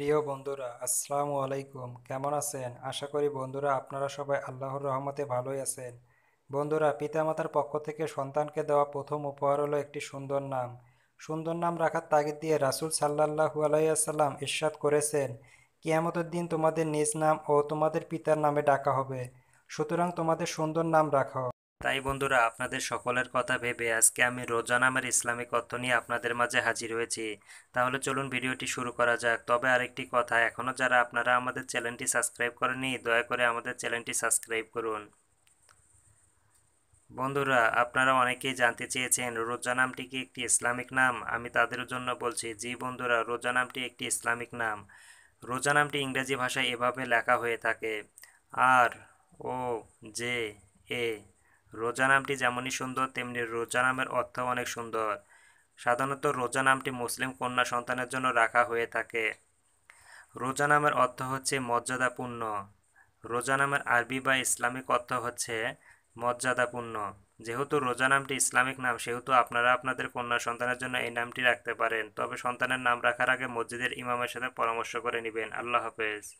প্রিয় বন্ধুরা আসসালামু আলাইকুম কেমন আছেন আশা করি বন্ধুরা আপনারা সবাই আল্লাহর রহমতে ভালোই আছেন বন্ধুরা পিতামাতার পক্ষ থেকে সন্তানকে দেওয়া প্রথম উপহার হলো একটি সুন্দর নাম সুন্দর নাম রাখার তাগিদ দিয়ে রাসুল সাল্লাহু আলাইসাল্লাম ইশাদ করেছেন কিয়ামতের দিন তোমাদের নিজ নাম ও তোমাদের পিতার নামে ডাকা হবে সুতরাং তোমাদের সুন্দর নাম রাখো তাই বন্ধুরা আপনাদের সকলের কথা ভেবে আজকে আমি রোজা নামের ইসলামিক অর্থ নিয়ে আপনাদের মাঝে হাজির হয়েছি তাহলে চলুন ভিডিওটি শুরু করা যাক তবে আরেকটি কথা এখনও যারা আপনারা আমাদের চ্যানেলটি সাবস্ক্রাইব করেনি দয়া করে আমাদের চ্যানেলটি সাবস্ক্রাইব করুন বন্ধুরা আপনারা অনেকেই জানতে চেয়েছেন রোজা নামটি কি একটি ইসলামিক নাম আমি তাদের জন্য বলছি জি বন্ধুরা রোজা নামটি একটি ইসলামিক নাম রোজা নামটি ইংরেজি ভাষায় এভাবে লেখা হয়ে থাকে আর ও জে এ রোজা নামটি যেমনই সুন্দর তেমনি রোজা নামের অর্থ অনেক সুন্দর সাধারণত রোজা নামটি মুসলিম কন্যা সন্তানের জন্য রাখা হয়ে থাকে রোজা নামের অর্থ হচ্ছে মর্যাদাপূর্ণ রোজা নামের আরবি বা ইসলামিক অর্থ হচ্ছে মর্যাদাপূর্ণ যেহেতু রোজা নামটি ইসলামিক নাম সেহেতু আপনারা আপনাদের কন্যা সন্তানের জন্য এই নামটি রাখতে পারেন তবে সন্তানের নাম রাখার আগে মসজিদের ইমামের সাথে পরামর্শ করে নেবেন আল্লাহ হাফেজ